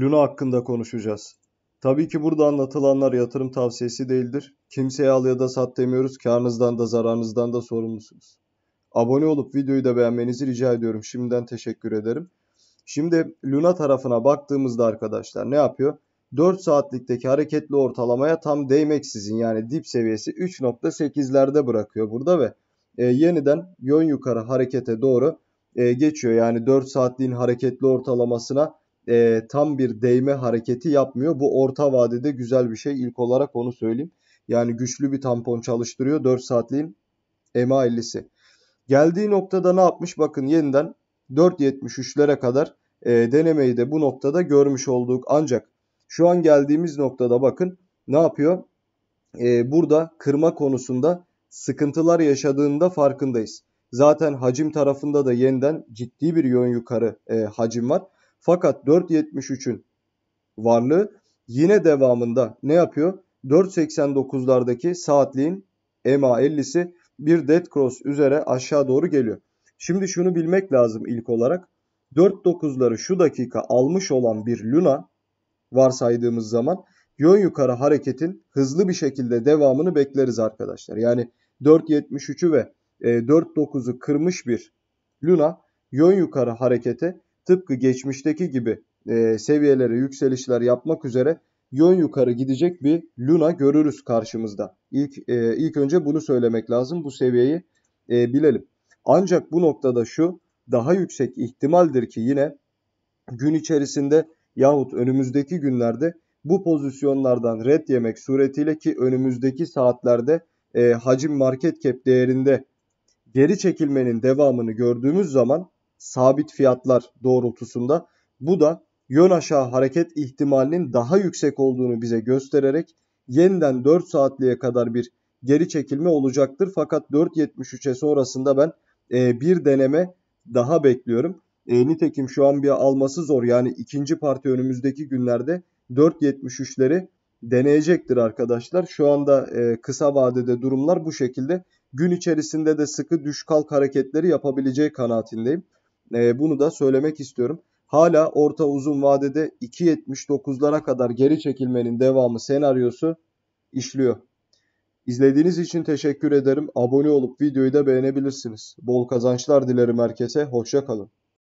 Luna hakkında konuşacağız. Tabii ki burada anlatılanlar yatırım tavsiyesi değildir. Kimseye al ya da sat demiyoruz. Karnınızdan da zararınızdan da sorumlusunuz. Abone olup videoyu da beğenmenizi rica ediyorum. Şimdiden teşekkür ederim. Şimdi Luna tarafına baktığımızda arkadaşlar ne yapıyor? 4 saatlikteki hareketli ortalamaya tam değmeksizin yani dip seviyesi 3.8'lerde bırakıyor burada ve e, yeniden yön yukarı harekete doğru e, geçiyor. Yani 4 saatliğin hareketli ortalamasına e, tam bir değme hareketi yapmıyor. Bu orta vadede güzel bir şey. İlk olarak onu söyleyeyim. Yani güçlü bir tampon çalıştırıyor. 4 saatliğin EMA 50'si. Geldiği noktada ne yapmış? Bakın yeniden 4.73'lere kadar e, denemeyi de bu noktada görmüş olduk. Ancak şu an geldiğimiz noktada bakın ne yapıyor? E, burada kırma konusunda sıkıntılar yaşadığında farkındayız. Zaten hacim tarafında da yeniden ciddi bir yön yukarı e, hacim var. Fakat 4.73'ün varlığı yine devamında ne yapıyor? 4.89'lardaki saatliğin EMA 50'si bir dead cross üzere aşağı doğru geliyor. Şimdi şunu bilmek lazım ilk olarak. 4.9'ları şu dakika almış olan bir Luna varsaydığımız zaman yön yukarı hareketin hızlı bir şekilde devamını bekleriz arkadaşlar. Yani 4.73'ü ve 4.9'u e, kırmış bir Luna yön yukarı harekete tıpkı geçmişteki gibi e, seviyelere yükselişler yapmak üzere yön yukarı gidecek bir Luna görürüz karşımızda. İlk, e, ilk önce bunu söylemek lazım. Bu seviyeyi e, bilelim. Ancak bu noktada şu daha yüksek ihtimaldir ki yine gün içerisinde yahut önümüzdeki günlerde bu pozisyonlardan red yemek suretiyle ki önümüzdeki saatlerde e, hacim market cap değerinde geri çekilmenin devamını gördüğümüz zaman sabit fiyatlar doğrultusunda. Bu da yön aşağı hareket ihtimalinin daha yüksek olduğunu bize göstererek yeniden 4 saatliğe kadar bir geri çekilme olacaktır. Fakat 4.73'e sonrasında ben e, bir deneme daha bekliyorum. E, nitekim şu an bir alması zor. Yani ikinci parti önümüzdeki günlerde 4.73'leri deneyecektir arkadaşlar. Şu anda e, kısa vadede durumlar bu şekilde. Gün içerisinde de sıkı düş kalk hareketleri yapabileceği kanaatindeyim. E, bunu da söylemek istiyorum. Hala orta uzun vadede 2.79'lara kadar geri çekilmenin devamı senaryosu işliyor. İzlediğiniz için teşekkür ederim. Abone olup videoyu da beğenebilirsiniz. Bol kazançlar dilerim herkese. Hoşça kalın.